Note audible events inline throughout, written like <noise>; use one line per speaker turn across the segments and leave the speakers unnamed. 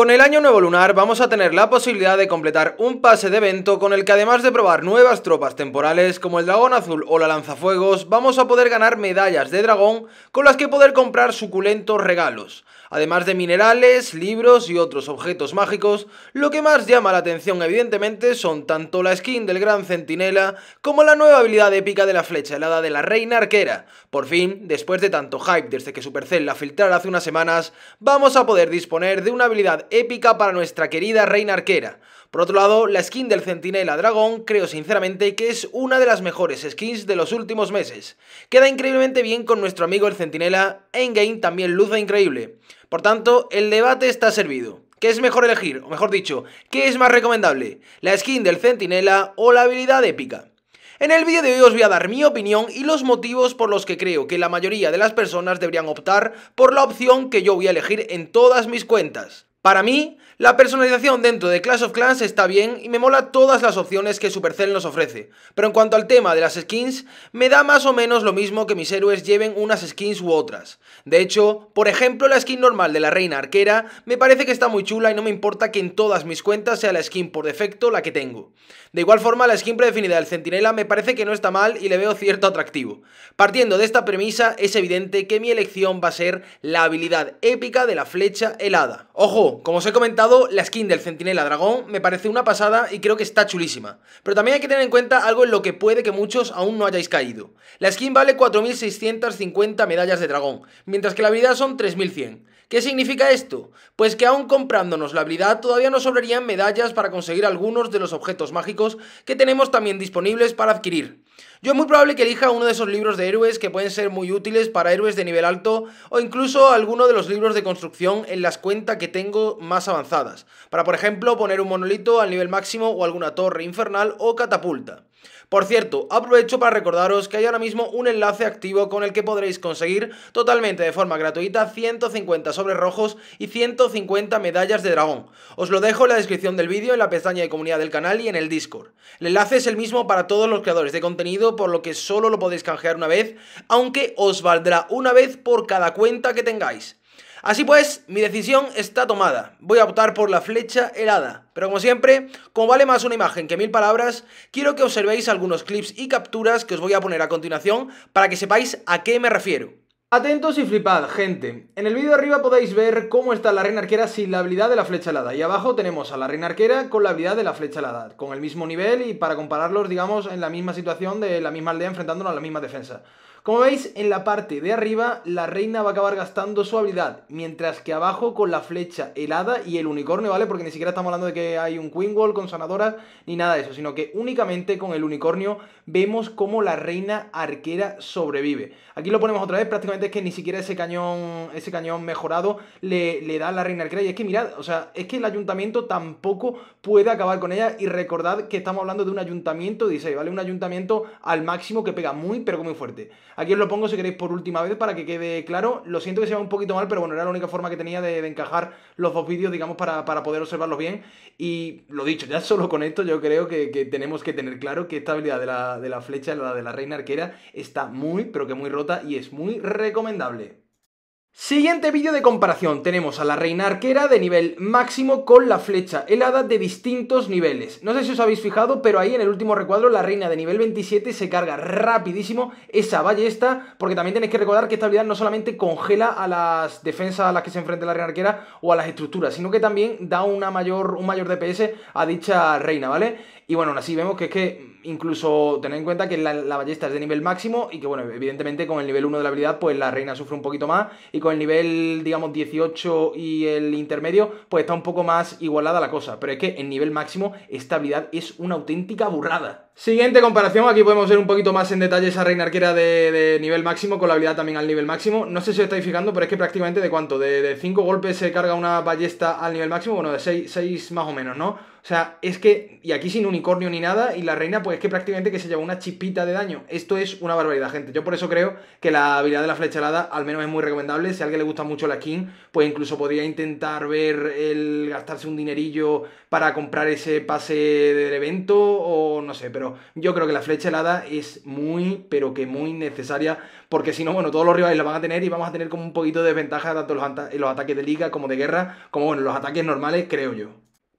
Con el Año Nuevo Lunar vamos a tener la posibilidad de completar un pase de evento con el que además de probar nuevas tropas temporales como el dragón azul o la lanzafuegos, vamos a poder ganar medallas de dragón con las que poder comprar suculentos regalos además de minerales, libros y otros objetos mágicos, lo que más llama la atención evidentemente son tanto la skin del Gran Centinela como la nueva habilidad épica de la flecha helada de la Reina Arquera. Por fin, después de tanto hype desde que Supercell la filtrara hace unas semanas, vamos a poder disponer de una habilidad épica para nuestra querida Reina Arquera. Por otro lado, la skin del Centinela Dragón creo sinceramente que es una de las mejores skins de los últimos meses. Queda increíblemente bien con nuestro amigo el Centinela, en game también luce increíble. Por tanto, el debate está servido. ¿Qué es mejor elegir? O mejor dicho, ¿qué es más recomendable? ¿La skin del centinela o la habilidad épica? En el vídeo de hoy os voy a dar mi opinión y los motivos por los que creo que la mayoría de las personas deberían optar por la opción que yo voy a elegir en todas mis cuentas. Para mí, la personalización dentro de Clash of Clans está bien y me mola todas las opciones que Supercell nos ofrece, pero en cuanto al tema de las skins, me da más o menos lo mismo que mis héroes lleven unas skins u otras. De hecho, por ejemplo, la skin normal de la reina arquera me parece que está muy chula y no me importa que en todas mis cuentas sea la skin por defecto la que tengo. De igual forma, la skin predefinida del centinela me parece que no está mal y le veo cierto atractivo. Partiendo de esta premisa, es evidente que mi elección va a ser la habilidad épica de la flecha helada. ¡Ojo! como os he comentado, la skin del Centinela Dragón me parece una pasada y creo que está chulísima. Pero también hay que tener en cuenta algo en lo que puede que muchos aún no hayáis caído. La skin vale 4.650 medallas de dragón, mientras que la habilidad son 3.100. ¿Qué significa esto? Pues que aún comprándonos la habilidad todavía nos sobrarían medallas para conseguir algunos de los objetos mágicos que tenemos también disponibles para adquirir. Yo es muy probable que elija uno de esos libros de héroes que pueden ser muy útiles para héroes de nivel alto o incluso alguno de los libros de construcción en las cuentas que tengo más avanzadas, para por ejemplo poner un monolito al nivel máximo o alguna torre infernal o catapulta. Por cierto, aprovecho para recordaros que hay ahora mismo un enlace activo con el que podréis conseguir totalmente de forma gratuita 150 sobres rojos y 150 medallas de dragón. Os lo dejo en la descripción del vídeo, en la pestaña de comunidad del canal y en el Discord. El enlace es el mismo para todos los creadores de contenido, por lo que solo lo podéis canjear una vez, aunque os valdrá una vez por cada cuenta que tengáis. Así pues, mi decisión está tomada. Voy a optar por la flecha helada. Pero como siempre, como vale más una imagen que mil palabras, quiero que observéis algunos clips y capturas que os voy a poner a continuación para que sepáis a qué me refiero. Atentos y flipad, gente. En el vídeo de arriba podéis ver cómo está la reina arquera sin la habilidad de la flecha helada Y abajo tenemos a la reina arquera con la habilidad de la flecha helada, Con el mismo nivel y para compararlos, digamos, en la misma situación de la misma aldea enfrentándonos a la misma defensa. Como veis, en la parte de arriba la reina va a acabar gastando su habilidad, mientras que abajo con la flecha helada y el unicornio, ¿vale? Porque ni siquiera estamos hablando de que hay un Queen Wall con sanadoras ni nada de eso, sino que únicamente con el unicornio vemos cómo la reina arquera sobrevive. Aquí lo ponemos otra vez, prácticamente es que ni siquiera ese cañón, ese cañón mejorado le, da a la reina arquera. Y es que mirad, o sea, es que el ayuntamiento tampoco puede acabar con ella. Y recordad que estamos hablando de un ayuntamiento, dice, ¿vale? Un ayuntamiento al máximo que pega muy, pero muy fuerte. Aquí os lo pongo si queréis por última vez para que quede claro. Lo siento que se va un poquito mal, pero bueno, era la única forma que tenía de, encajar los dos vídeos, digamos, para, poder observarlos bien. Y lo dicho, ya <laughs> solo con esto yo creo que, tenemos que tener claro que esta habilidad de la, de la flecha, la de la reina arquera, está muy, pero que muy rota y es muy recomendable. Siguiente vídeo de comparación, tenemos a la reina arquera de nivel máximo con la flecha helada de distintos niveles. No sé si os habéis fijado, pero ahí en el último recuadro la reina de nivel 27 se carga rapidísimo esa ballesta, porque también tenéis que recordar que esta habilidad no solamente congela a las defensas a las que se enfrenta la reina arquera o a las estructuras, sino que también da una mayor, un mayor DPS a dicha reina, ¿vale? Y bueno, aún así vemos que es que incluso tener en cuenta que la, ballesta es de nivel máximo y que bueno, evidentemente con el nivel 1 de la habilidad pues la reina sufre un poquito más y con el nivel digamos 18 y el intermedio pues está un poco más igualada la cosa. Pero es que en nivel máximo esta habilidad es una auténtica burrada. Siguiente comparación, aquí podemos ver un poquito más en detalle esa reina arquera de, de nivel máximo con la habilidad también al nivel máximo. No sé si os estáis fijando, pero es que prácticamente de cuánto, de 5 golpes se carga una ballesta al nivel máximo, bueno, de 6 más o menos, ¿no? O sea, es que, y aquí sin unicornio ni nada, y la reina pues es que prácticamente que se lleva una chispita de daño. Esto es una barbaridad, gente. Yo por eso creo que la habilidad de la flecha helada al menos es muy recomendable. Si a alguien le gusta mucho la skin, pues incluso podría intentar ver el gastarse un dinerillo para comprar ese pase del evento o no sé, pero yo creo que la flecha helada es muy, pero que muy necesaria, porque si no, bueno, todos los rivales la van a tener y vamos a tener como un poquito de desventaja tanto en los, los ataques de liga como de guerra, como bueno, los ataques normales, creo yo.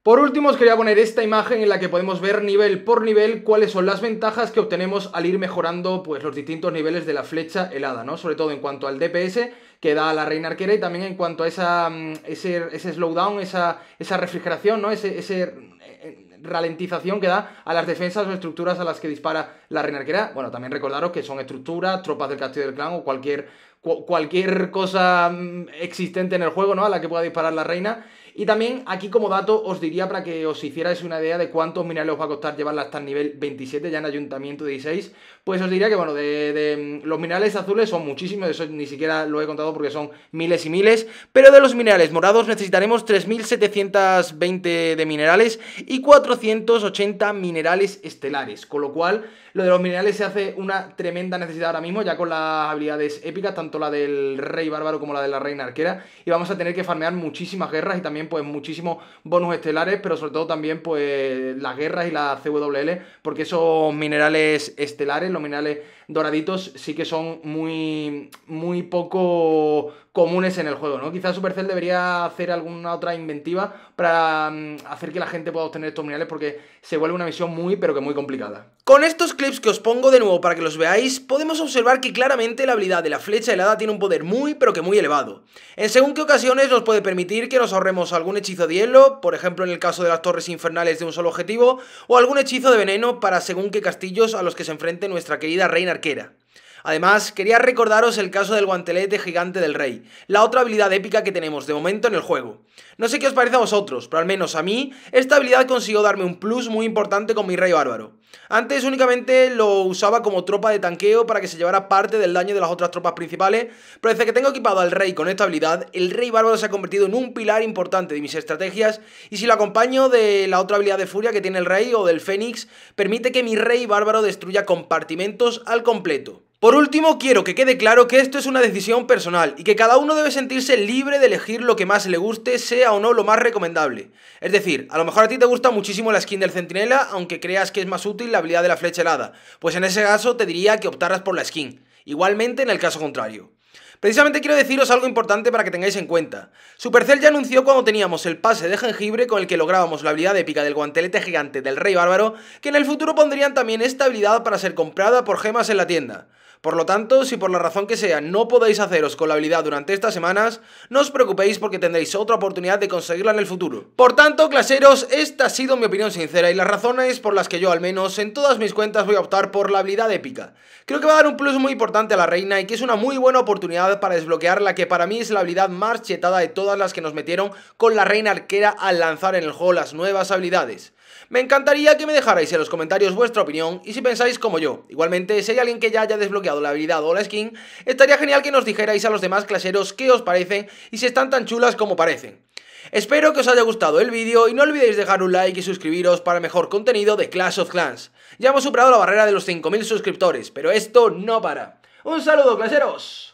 Por último os quería poner esta imagen en la que podemos ver nivel por nivel cuáles son las ventajas que obtenemos al ir mejorando pues, los distintos niveles de la flecha helada, ¿no? Sobre todo en cuanto al DPS que da a la reina arquera y también en cuanto a esa, mm, ese, slowdown, esa, esa refrigeración, ¿no? Ese, ese eh, ralentización que da a las defensas o estructuras a las que dispara la reina arquera. Bueno, también recordaros que son estructuras, tropas del castillo del clan o cualquier, cualquier cosa mm, existente en el juego, ¿no? A la que pueda disparar la reina y también aquí como dato os diría para que os hicierais una idea de cuántos minerales os va a costar llevarla hasta el nivel 27, ya en Ayuntamiento 16, pues os diría que bueno, de, mm, los minerales azules son muchísimos, eso ni siquiera lo he contado porque son miles y miles, pero de los minerales morados necesitaremos 3.720 de minerales y 480 minerales estelares, con lo cual lo de los minerales se hace una tremenda necesidad ahora mismo, ya con las habilidades épicas, tanto la del rey bárbaro como la de la reina arquera, y vamos a tener que farmear muchísimas guerras y también pues muchísimos bonus estelares, pero sobre todo también pues las guerras y la CWL, porque esos minerales estelares, los minerales doraditos, sí que son muy, muy poco comunes en el juego, ¿no? Quizás Supercell debería hacer alguna otra inventiva para mm, hacer que la gente pueda obtener estos minerales porque se vuelve una misión muy, pero que muy complicada. Con estos clips que os pongo de nuevo para que los veáis, podemos observar que claramente la habilidad de la flecha helada tiene un poder muy pero que muy elevado. En según qué ocasiones nos puede permitir que nos ahorremos algún hechizo de hielo, por ejemplo en el caso de las torres infernales de un solo objetivo, o algún hechizo de veneno para según qué castillos a los que se enfrente nuestra querida reina arquera. Además, quería recordaros el caso del guantelete gigante del rey, la otra habilidad épica que tenemos de momento en el juego. No sé qué os parece a vosotros, pero al menos a mí, esta habilidad consiguió darme un plus muy importante con mi rey bárbaro. Antes únicamente lo usaba como tropa de tanqueo para que se llevara parte del daño de las otras tropas principales, pero desde que tengo equipado al rey con esta habilidad, el rey bárbaro se ha convertido en un pilar importante de mis estrategias y si lo acompaño de la otra habilidad de furia que tiene el rey o del fénix, permite que mi rey bárbaro destruya compartimentos al completo. Por último, quiero que quede claro que esto es una decisión personal y que cada uno debe sentirse libre de elegir lo que más le guste, sea o no lo más recomendable. Es decir, a lo mejor a ti te gusta muchísimo la skin del centinela, aunque creas que es más útil la habilidad de la flecha helada, pues en ese caso te diría que optaras por la skin, igualmente en el caso contrario. Precisamente quiero deciros algo importante para que tengáis en cuenta. Supercell ya anunció cuando teníamos el pase de jengibre con el que lográbamos la habilidad épica del guantelete gigante del rey bárbaro, que en el futuro pondrían también esta habilidad para ser comprada por gemas en la tienda. Por lo tanto, si por la razón que sea no podéis haceros con la habilidad durante estas semanas, no os preocupéis porque tendréis otra oportunidad de conseguirla en el futuro. Por tanto, claseros, esta ha sido mi opinión sincera y las razones por las que yo al menos en todas mis cuentas voy a optar por la habilidad épica. Creo que va a dar un plus muy importante a la reina y que es una muy buena oportunidad para desbloquear la que para mí es la habilidad más chetada de todas las que nos metieron con la reina arquera al lanzar en el juego las nuevas habilidades. Me encantaría que me dejarais en los comentarios vuestra opinión y si pensáis como yo. Igualmente, si hay alguien que ya haya desbloqueado la habilidad o la skin, estaría genial que nos dijerais a los demás claseros qué os parecen y si están tan chulas como parecen. Espero que os haya gustado el vídeo y no olvidéis dejar un like y suscribiros para mejor contenido de Clash of Clans. Ya hemos superado la barrera de los 5.000 suscriptores, pero esto no para. ¡Un saludo, claseros!